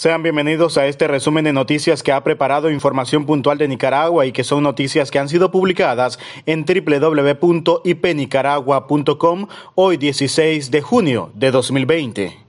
Sean bienvenidos a este resumen de noticias que ha preparado Información Puntual de Nicaragua y que son noticias que han sido publicadas en www.ipnicaragua.com hoy 16 de junio de 2020.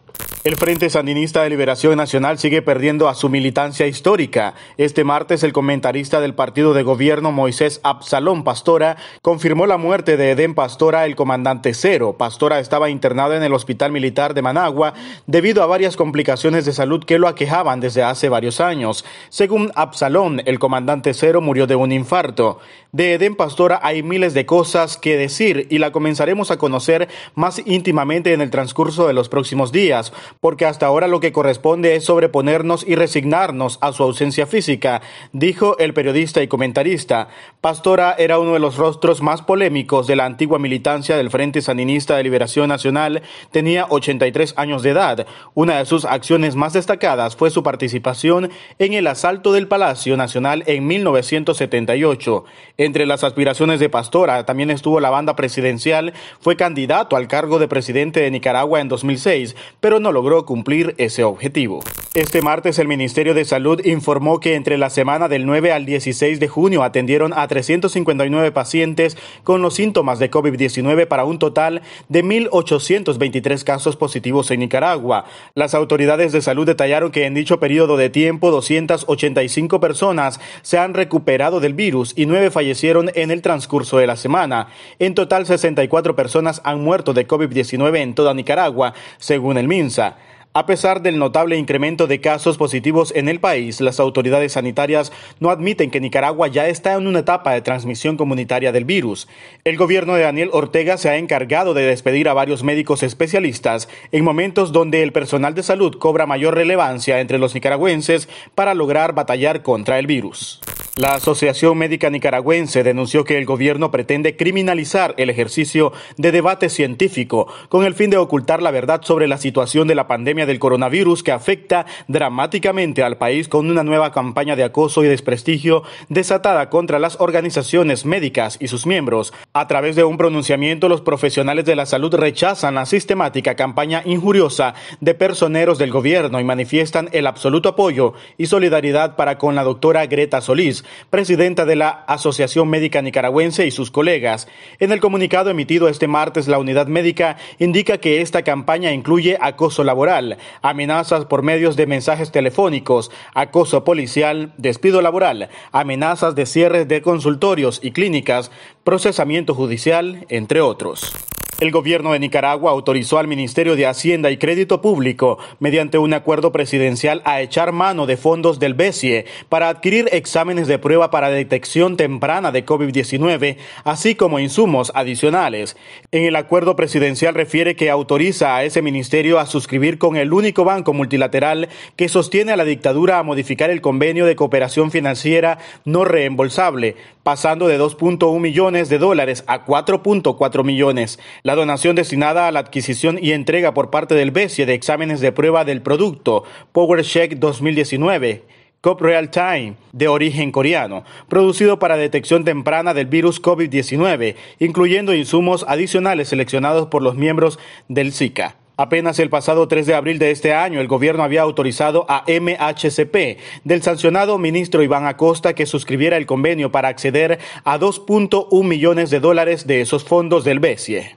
El Frente Sandinista de Liberación Nacional sigue perdiendo a su militancia histórica. Este martes, el comentarista del partido de gobierno Moisés Absalón Pastora confirmó la muerte de Edén Pastora, el comandante cero. Pastora estaba internado en el Hospital Militar de Managua debido a varias complicaciones de salud que lo aquejaban desde hace varios años. Según Absalón, el comandante cero murió de un infarto. De Edén Pastora hay miles de cosas que decir y la comenzaremos a conocer más íntimamente en el transcurso de los próximos días porque hasta ahora lo que corresponde es sobreponernos y resignarnos a su ausencia física, dijo el periodista y comentarista. Pastora era uno de los rostros más polémicos de la antigua militancia del Frente Sandinista de Liberación Nacional, tenía 83 años de edad. Una de sus acciones más destacadas fue su participación en el asalto del Palacio Nacional en 1978. Entre las aspiraciones de Pastora también estuvo la banda presidencial, fue candidato al cargo de presidente de Nicaragua en 2006, pero no lo logró cumplir ese objetivo. Este martes el Ministerio de Salud informó que entre la semana del 9 al 16 de junio atendieron a 359 pacientes con los síntomas de COVID-19 para un total de 1.823 casos positivos en Nicaragua. Las autoridades de salud detallaron que en dicho periodo de tiempo 285 personas se han recuperado del virus y 9 fallecieron en el transcurso de la semana. En total 64 personas han muerto de COVID-19 en toda Nicaragua, según el MINSA. A pesar del notable incremento de casos positivos en el país, las autoridades sanitarias no admiten que Nicaragua ya está en una etapa de transmisión comunitaria del virus. El gobierno de Daniel Ortega se ha encargado de despedir a varios médicos especialistas en momentos donde el personal de salud cobra mayor relevancia entre los nicaragüenses para lograr batallar contra el virus. La Asociación Médica Nicaragüense denunció que el gobierno pretende criminalizar el ejercicio de debate científico con el fin de ocultar la verdad sobre la situación de la pandemia del coronavirus que afecta dramáticamente al país con una nueva campaña de acoso y desprestigio desatada contra las organizaciones médicas y sus miembros. A través de un pronunciamiento, los profesionales de la salud rechazan la sistemática campaña injuriosa de personeros del gobierno y manifiestan el absoluto apoyo y solidaridad para con la doctora Greta Solís presidenta de la Asociación Médica Nicaragüense y sus colegas. En el comunicado emitido este martes, la unidad médica indica que esta campaña incluye acoso laboral, amenazas por medios de mensajes telefónicos, acoso policial, despido laboral, amenazas de cierres de consultorios y clínicas, procesamiento judicial, entre otros. El gobierno de Nicaragua autorizó al Ministerio de Hacienda y Crédito Público, mediante un acuerdo presidencial, a echar mano de fondos del BESIE para adquirir exámenes de prueba para detección temprana de COVID-19, así como insumos adicionales. En el acuerdo presidencial refiere que autoriza a ese ministerio a suscribir con el único banco multilateral que sostiene a la dictadura a modificar el convenio de cooperación financiera no reembolsable, pasando de 2.1 millones de dólares a 4.4 millones. La donación destinada a la adquisición y entrega por parte del BESIE de exámenes de prueba del producto PowerCheck 2019 COP Real Time, de origen coreano, producido para detección temprana del virus COVID-19, incluyendo insumos adicionales seleccionados por los miembros del SICA. Apenas el pasado 3 de abril de este año, el gobierno había autorizado a MHCP del sancionado ministro Iván Acosta que suscribiera el convenio para acceder a 2.1 millones de dólares de esos fondos del BESIE.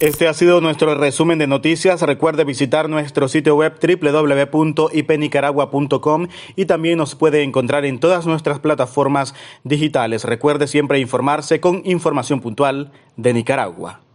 Este ha sido nuestro resumen de noticias. Recuerde visitar nuestro sitio web www.ipnicaragua.com y también nos puede encontrar en todas nuestras plataformas digitales. Recuerde siempre informarse con información puntual de Nicaragua.